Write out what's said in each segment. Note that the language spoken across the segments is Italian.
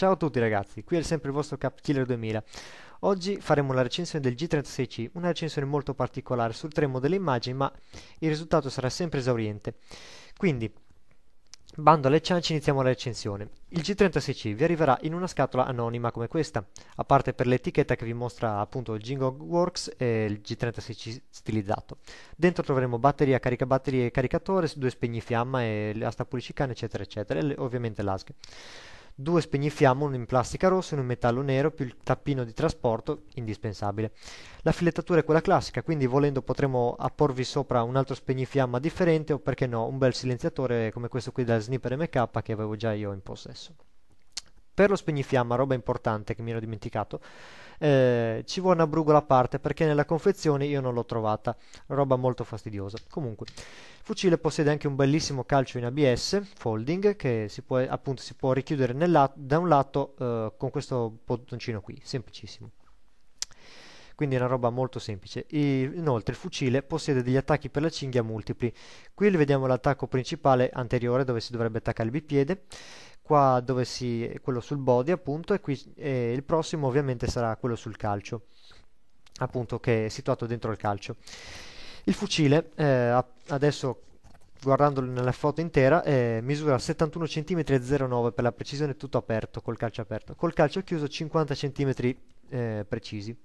Ciao a tutti ragazzi, qui è sempre il vostro Capkiller 2000. Oggi faremo la recensione del G36C, una recensione molto particolare, sorteremo delle immagini ma il risultato sarà sempre esauriente. Quindi, bando alle ciance, iniziamo la recensione. Il G36C vi arriverà in una scatola anonima come questa, a parte per l'etichetta che vi mostra appunto il Jingo Works e il G36C stilizzato. Dentro troveremo batteria, caricabatterie e caricatore, due spegni fiamma e asta pulicicane eccetera eccetera e ovviamente l'ASG. 2 spegnifiamo, uno in plastica rossa e uno in metallo nero, più il tappino di trasporto, indispensabile. La filettatura è quella classica, quindi volendo potremo apporvi sopra un altro spegnifiamma differente o perché no, un bel silenziatore come questo qui dal Sniper MK che avevo già io in possesso per lo spegnifiamma, roba importante che mi ero dimenticato, eh, ci vuole una brugola a parte perché nella confezione io non l'ho trovata, roba molto fastidiosa. Comunque, il fucile possiede anche un bellissimo calcio in ABS folding che si può, appunto, si può richiudere nel, da un lato eh, con questo bottoncino qui, semplicissimo quindi è una roba molto semplice. inoltre il fucile possiede degli attacchi per la cinghia multipli. Qui vediamo l'attacco principale anteriore dove si dovrebbe attaccare il bipiede qua dove si, quello sul body appunto e, qui, e il prossimo ovviamente sarà quello sul calcio appunto che è situato dentro il calcio il fucile eh, adesso guardandolo nella foto intera eh, misura 71 cm 0,9 per la precisione tutto aperto col calcio aperto col calcio chiuso 50 cm eh, precisi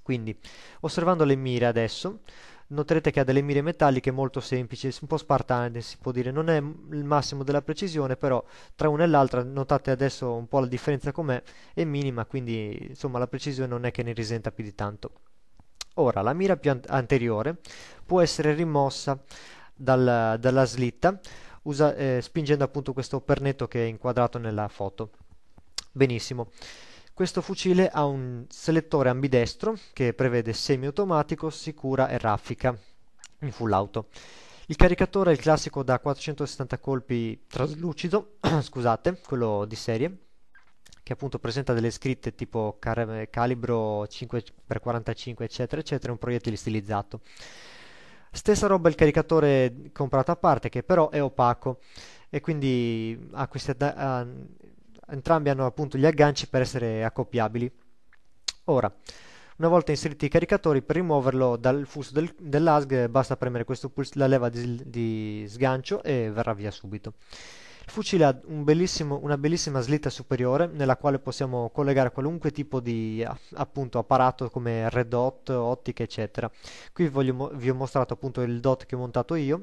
quindi osservando le mire adesso noterete che ha delle mire metalliche molto semplici, un po' spartane si può dire, non è il massimo della precisione, però tra una e l'altra notate adesso un po' la differenza com'è, è minima, quindi insomma la precisione non è che ne risenta più di tanto. Ora, la mira più anteriore può essere rimossa dal, dalla slitta usa, eh, spingendo appunto questo pernetto che è inquadrato nella foto. Benissimo. Questo fucile ha un selettore ambidestro che prevede semiautomatico, sicura e raffica in full auto. Il caricatore è il classico da 470 colpi traslucido, scusate, quello di serie, che appunto presenta delle scritte tipo car- calibro 5x45 eccetera eccetera, un proiettile stilizzato. Stessa roba il caricatore comprato a parte che però è opaco e quindi ha queste da- entrambi hanno appunto gli agganci per essere accoppiabili. Ora, una volta inseriti i caricatori, per rimuoverlo dal fusto del, dell'ASG basta premere puls- la leva di, di, sgancio e verrà via subito. Il fucile ha un una bellissima slitta superiore nella quale possiamo collegare qualunque tipo di appunto, apparato come red dot, ottica eccetera. Qui voglio, vi ho mostrato appunto il dot che ho montato io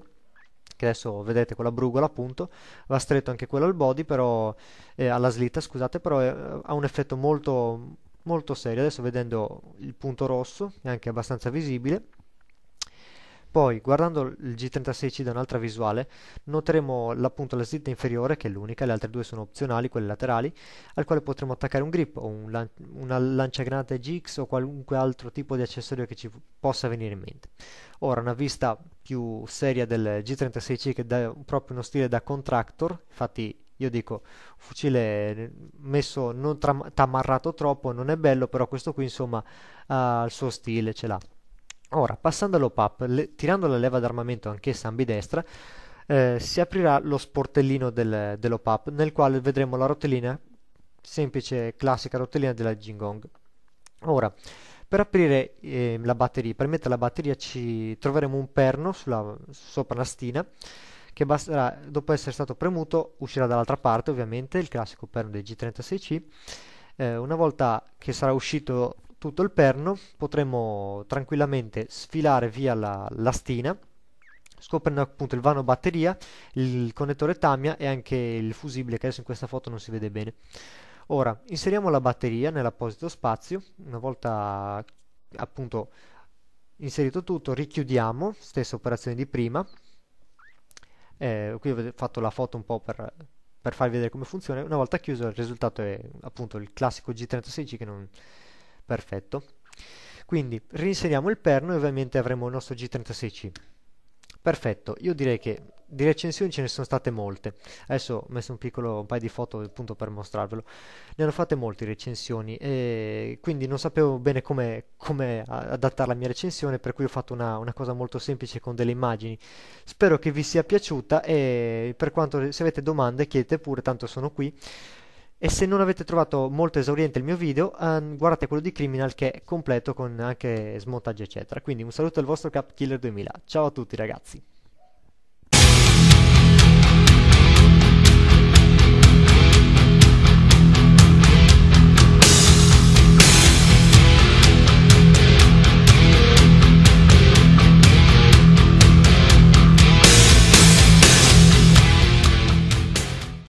che adesso vedete con la brugola appunto, va stretto anche quello al body, però, eh, alla slitta, scusate, però è, eh, ha un effetto molto, molto serio. Adesso vedendo il punto rosso, è anche abbastanza visibile. Poi, guardando il G36C da un'altra visuale, noteremo appunto la slitta inferiore, che è l'unica, le altre due sono opzionali, quelle laterali, al quale potremo attaccare un grip o un lan- una lanciagranate GX o qualunque altro tipo di accessorio che ci possa venire in mente. Ora, una vista più seria del G36C che dà proprio uno stile da contractor, infatti io dico fucile messo non tra- tamarrato troppo, non è bello, però questo qui insomma ha il suo stile, ce l'ha. Ora, passando all'OPAP, le- tirando la leva d'armamento anch'essa ambidestra, eh, si aprirà lo sportellino del, dell'OPAP nel quale vedremo la rotellina, semplice classica rotellina della Jingong. Ora, per aprire eh, la batteria, per mettere la batteria ci troveremo un perno sulla, sopra la stina che basterà, dopo essere stato premuto, uscirà dall'altra parte ovviamente, il classico perno del G36C. Eh, una volta che sarà uscito tutto il perno potremo tranquillamente sfilare via la, la stina scoprendo appunto il vano batteria, il connettore Tamia e anche il fusibile che adesso in questa foto non si vede bene. Ora inseriamo la batteria nell'apposito spazio, una volta appunto inserito tutto richiudiamo, stessa operazione di prima, eh, qui ho fatto la foto un po' per, per, farvi vedere come funziona, una volta chiuso il risultato è appunto il classico G36C che non... perfetto. Quindi reinseriamo il perno e ovviamente avremo il nostro G36C. Perfetto, io direi che di recensioni ce ne sono state molte. Adesso ho messo un piccolo un paio di foto appunto per mostrarvelo. Ne hanno fatte molte recensioni e quindi non sapevo bene come, adattare la mia recensione, per cui ho fatto una, una, cosa molto semplice con delle immagini. Spero che vi sia piaciuta e per quanto se avete domande chiedete pure, tanto sono qui. E se non avete trovato molto esauriente il mio video, ehm, guardate quello di Criminal che è completo con anche smontaggio eccetera. Quindi un saluto al vostro Cap Killer 2000. Ciao a tutti ragazzi.